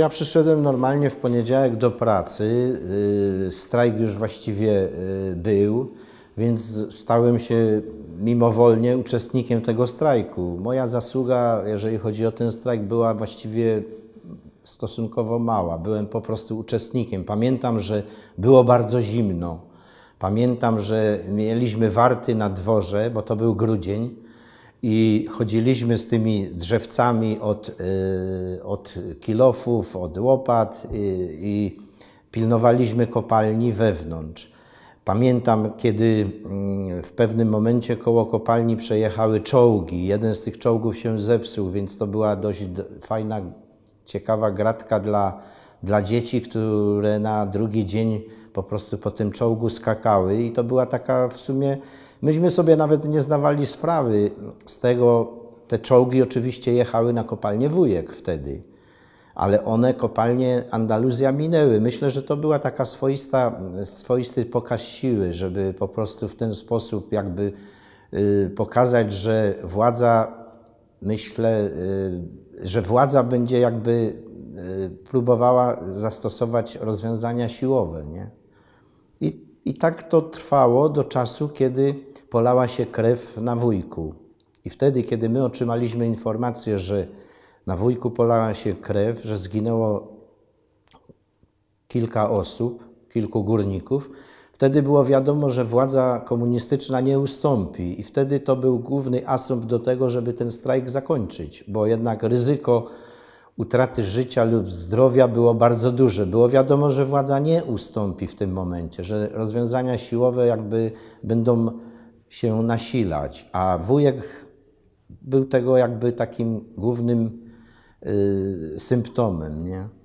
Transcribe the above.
Ja przyszedłem normalnie w poniedziałek do pracy. Y, strajk już właściwie y, był, więc stałem się mimowolnie uczestnikiem tego strajku. Moja zasługa, jeżeli chodzi o ten strajk, była właściwie stosunkowo mała. Byłem po prostu uczestnikiem. Pamiętam, że było bardzo zimno. Pamiętam, że mieliśmy warty na dworze, bo to był grudzień i chodziliśmy z tymi drzewcami od, y, od kilofów, od łopat y, i pilnowaliśmy kopalni wewnątrz. Pamiętam, kiedy mm, w pewnym momencie koło kopalni przejechały czołgi. Jeden z tych czołgów się zepsuł, więc to była dość fajna, ciekawa gratka dla dla dzieci, które na drugi dzień po prostu po tym czołgu skakały. I to była taka w sumie, myśmy sobie nawet nie zdawali sprawy z tego. Te czołgi oczywiście jechały na kopalnię Wujek wtedy, ale one kopalnie Andaluzja minęły. Myślę, że to była taka swoista, swoisty pokaz siły, żeby po prostu w ten sposób jakby y, pokazać, że władza, myślę, y, że władza będzie jakby Y, próbowała zastosować rozwiązania siłowe. Nie? I, I tak to trwało do czasu, kiedy polała się krew na wujku. I wtedy, kiedy my otrzymaliśmy informację, że na wujku polała się krew, że zginęło kilka osób, kilku górników, wtedy było wiadomo, że władza komunistyczna nie ustąpi, i wtedy to był główny asumpt do tego, żeby ten strajk zakończyć, bo jednak ryzyko utraty życia lub zdrowia było bardzo duże. Było wiadomo, że władza nie ustąpi w tym momencie, że rozwiązania siłowe jakby będą się nasilać, a wujek był tego jakby takim głównym y, symptomem, nie?